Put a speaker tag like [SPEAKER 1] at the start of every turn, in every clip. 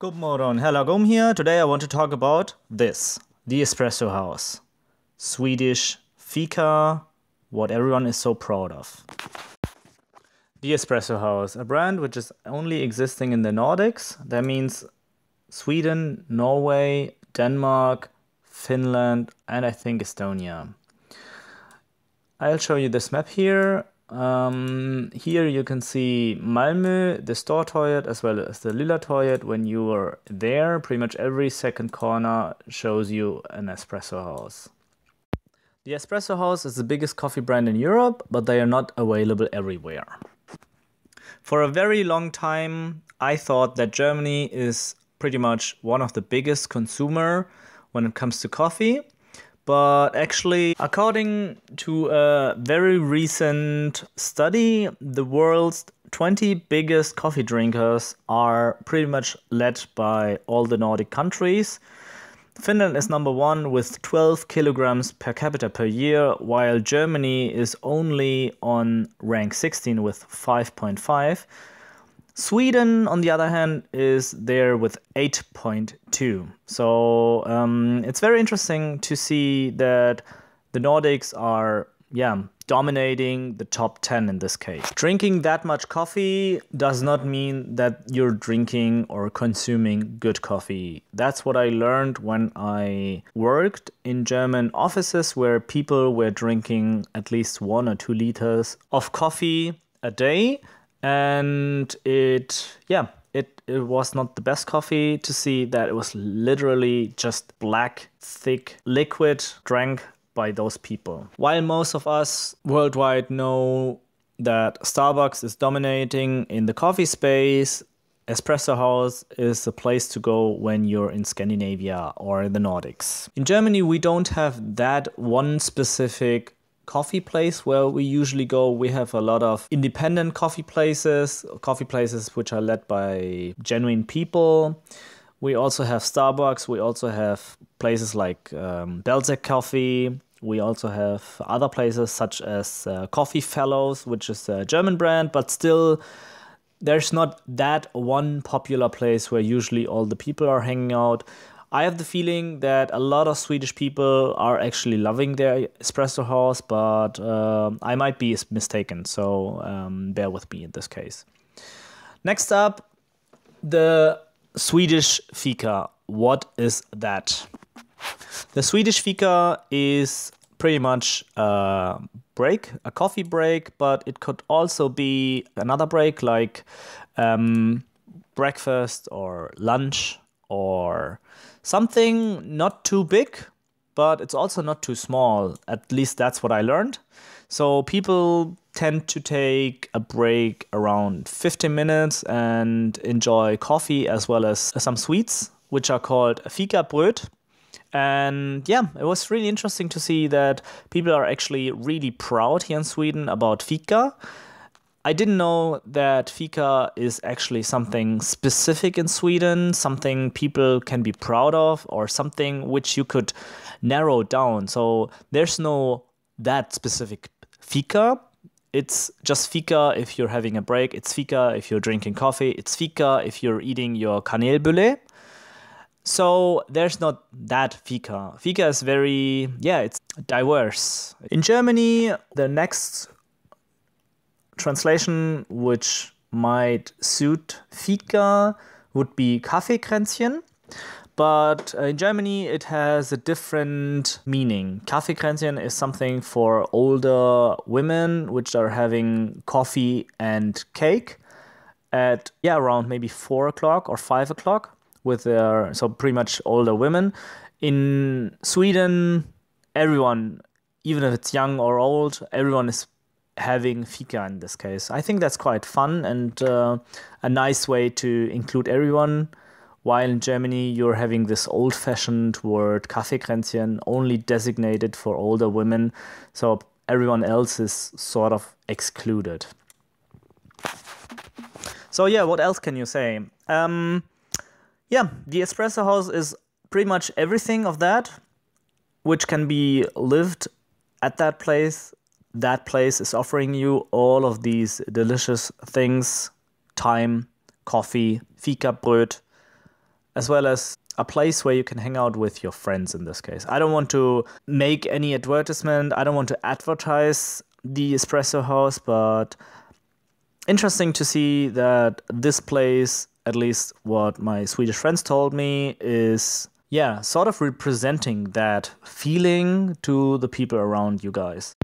[SPEAKER 1] Good morning, hello, Gom here. Today I want to talk about this, the Espresso House. Swedish Fika, what everyone is so proud of. The Espresso House, a brand which is only existing in the Nordics. That means Sweden, Norway, Denmark, Finland, and I think Estonia. I'll show you this map here. Um, here you can see Malmö, the store toilet, as well as the Lilla toilet. When you are there, pretty much every second corner shows you an espresso house. The Espresso House is the biggest coffee brand in Europe, but they are not available everywhere. For a very long time, I thought that Germany is pretty much one of the biggest consumer when it comes to coffee. But actually, according to a very recent study, the world's 20 biggest coffee drinkers are pretty much led by all the Nordic countries. Finland is number one with 12 kilograms per capita per year, while Germany is only on rank 16 with 5.5. Sweden, on the other hand, is there with 8.2. So um, it's very interesting to see that the Nordics are, yeah, dominating the top 10 in this case. Drinking that much coffee does not mean that you're drinking or consuming good coffee. That's what I learned when I worked in German offices where people were drinking at least one or two liters of coffee a day and it yeah it it was not the best coffee to see that it was literally just black thick liquid drank by those people while most of us worldwide know that Starbucks is dominating in the coffee space Espresso House is the place to go when you're in Scandinavia or the Nordics. In Germany, we don't have that one specific coffee place where we usually go. We have a lot of independent coffee places, coffee places which are led by genuine people. We also have Starbucks. We also have places like um, Belzec Coffee. We also have other places such as uh, Coffee Fellows, which is a German brand, but still there's not that one popular place where usually all the people are hanging out. I have the feeling that a lot of Swedish people are actually loving their espresso house, but uh, I might be mistaken, so um, bear with me in this case. Next up, the Swedish fika. What is that? The Swedish fika is pretty much a break, a coffee break, but it could also be another break like um, breakfast or lunch or something not too big, but it's also not too small. At least that's what I learned. So people tend to take a break around 15 minutes and enjoy coffee as well as some sweets, which are called Fika Bröt. And yeah, it was really interesting to see that people are actually really proud here in Sweden about Fika I didn't know that fika is actually something specific in Sweden, something people can be proud of, or something which you could narrow down. So there's no that specific fika. It's just fika if you're having a break. It's fika if you're drinking coffee. It's fika if you're eating your kanelbülle. So there's not that fika. Fika is very, yeah, it's diverse. In Germany, the next translation which might suit Fika would be Kaffeekränzchen. But uh, in Germany, it has a different meaning. Kaffeekränzchen is something for older women which are having coffee and cake at yeah around maybe four o'clock or five o'clock with their so pretty much older women. In Sweden, everyone, even if it's young or old, everyone is having Fika in this case. I think that's quite fun and uh, a nice way to include everyone. While in Germany, you're having this old fashioned word Kaffeekränzchen, only designated for older women, so everyone else is sort of excluded. So, yeah, what else can you say? Um, yeah, the espresso house is pretty much everything of that, which can be lived at that place that place is offering you all of these delicious things time, coffee, fika bröt, as well as a place where you can hang out with your friends in this case. I don't want to make any advertisement, I don't want to advertise the espresso house, but interesting to see that this place, at least what my Swedish friends told me, is yeah, sort of representing that feeling to the people around you guys.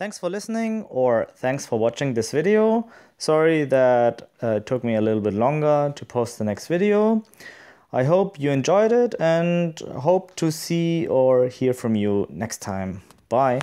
[SPEAKER 1] Thanks for listening or thanks for watching this video. Sorry that uh, it took me a little bit longer to post the next video. I hope you enjoyed it and hope to see or hear from you next time. Bye.